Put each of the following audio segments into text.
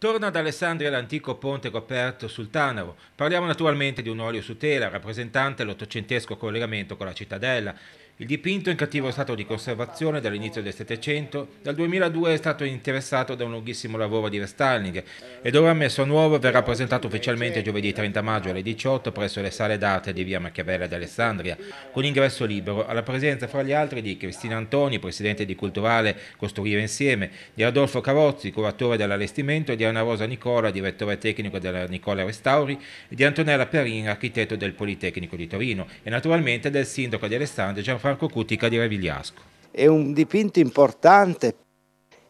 Torno ad Alessandria l'antico ponte coperto sul Tanaro. Parliamo naturalmente di un olio su tela rappresentante l'ottocentesco collegamento con la cittadella. Il dipinto in cattivo stato di conservazione dall'inizio del Settecento, dal 2002 è stato interessato da un lunghissimo lavoro di restyling ed ora messo a nuovo verrà presentato ufficialmente giovedì 30 maggio alle 18 presso le sale d'arte di via Machiavella d'Alessandria, con ingresso libero alla presenza fra gli altri di Cristina Antoni, presidente di Culturale Costruire Insieme, di Adolfo Carozzi, curatore dell'allestimento e di Diana Rosa Nicola, direttore tecnico della Nicola Restauri, e di Antonella Perin, architetto del Politecnico di Torino, e naturalmente del sindaco di Alessandria Gianfranco Cutica di Revigliasco. È un dipinto importante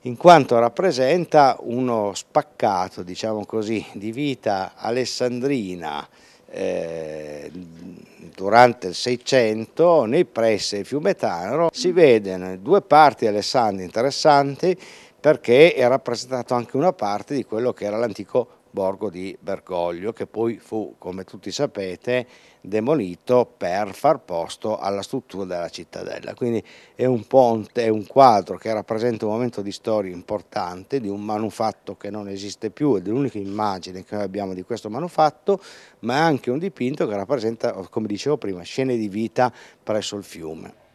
in quanto rappresenta uno spaccato, diciamo così, di vita alessandrina eh, durante il Seicento nei pressi del fiume Tanaro. Si vedono due parti alessandrine interessanti perché è rappresentato anche una parte di quello che era l'antico borgo di Bergoglio che poi fu, come tutti sapete, demolito per far posto alla struttura della cittadella. Quindi è un ponte, è un quadro che rappresenta un momento di storia importante, di un manufatto che non esiste più ed è l'unica immagine che noi abbiamo di questo manufatto, ma è anche un dipinto che rappresenta, come dicevo prima, scene di vita presso il fiume.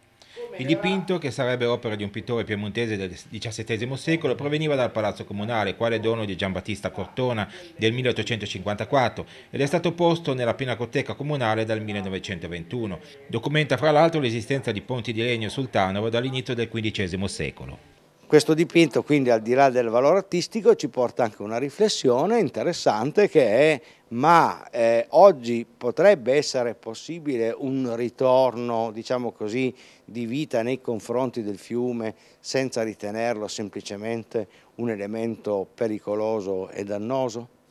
Il dipinto, che sarebbe opera di un pittore piemontese del XVII secolo, proveniva dal palazzo comunale, quale dono di Giambattista Cortona del 1854 ed è stato posto nella Pinacoteca comunale dal 1921. Documenta fra l'altro l'esistenza di ponti di legno sul Tanovo dall'inizio del XV secolo. Questo dipinto quindi al di là del valore artistico ci porta anche una riflessione interessante che è ma eh, oggi potrebbe essere possibile un ritorno, diciamo così, di vita nei confronti del fiume senza ritenerlo semplicemente un elemento pericoloso e dannoso?